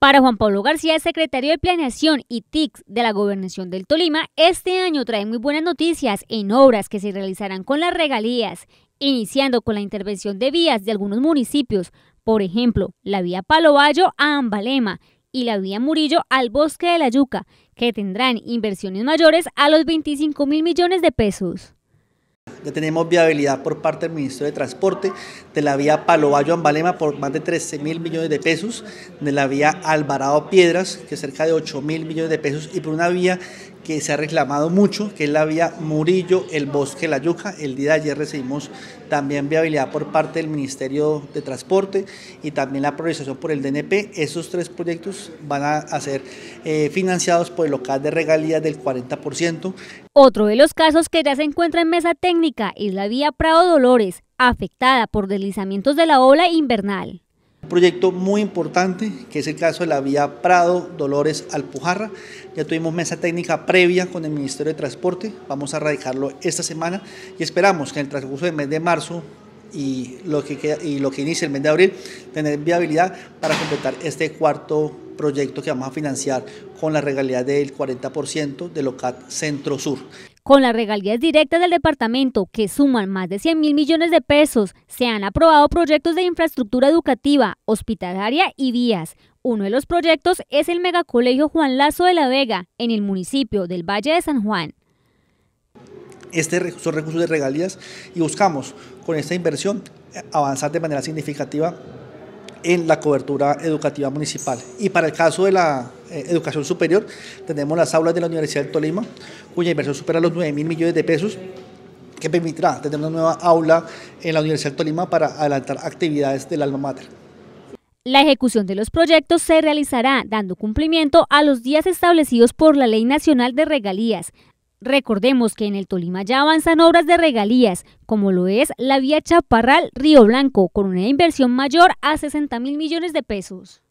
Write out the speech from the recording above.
Para Juan Pablo García, secretario de Planeación y TICS de la Gobernación del Tolima, este año trae muy buenas noticias en obras que se realizarán con las regalías, iniciando con la intervención de vías de algunos municipios, por ejemplo, la vía Palobayo a Ambalema y la vía Murillo al Bosque de la Yuca, que tendrán inversiones mayores a los 25 mil millones de pesos. Ya tenemos viabilidad por parte del Ministerio de Transporte de la vía Palobayo Ambalema por más de 13 mil millones de pesos, de la vía Alvarado Piedras, que es cerca de 8 mil millones de pesos, y por una vía que se ha reclamado mucho, que es la vía Murillo, el Bosque, la Yuca. El día de ayer recibimos también viabilidad por parte del Ministerio de Transporte y también la priorización por el DNP. Esos tres proyectos van a, ser eh, financiados por el local de regalías del 40%. Otro de los casos que ya se encuentra en mesa técnica es la vía Prado Dolores, afectada por deslizamientos de la ola invernal. Un proyecto muy importante, que es el caso de la vía Prado Dolores Alpujarra. Ya tuvimos mesa técnica previa con el Ministerio de Transporte, vamos a radicarlo esta semana y esperamos que en el transcurso del mes de marzo y lo que, que inicia el mes de abril tener viabilidad para completar este cuarto proyecto que vamos a financiar con la regalía del 40% de LOCAT Centro Sur. Con las regalías directas del departamento, que suman más de 100 mil millones de pesos, se han aprobado proyectos de infraestructura educativa, hospitalaria y vías. Uno de los proyectos es el megacolegio Juan Lazo de la Vega, en el municipio del Valle de San Juan. Este, son recursos de regalías y buscamos con esta inversión avanzar de manera significativa en la cobertura educativa municipal. Y para el caso de la eh, educación superior, tenemos las aulas de la Universidad de Tolima, cuya inversión supera los 9 mil millones de pesos, que permitirá tener una nueva aula en la Universidad de Tolima para adelantar actividades del alma mater. La ejecución de los proyectos se realizará dando cumplimiento a los días establecidos por la Ley Nacional de Regalías, Recordemos que en el Tolima ya avanzan obras de regalías, como lo es la vía Chaparral-Río Blanco, con una inversión mayor a 60 mil millones de pesos.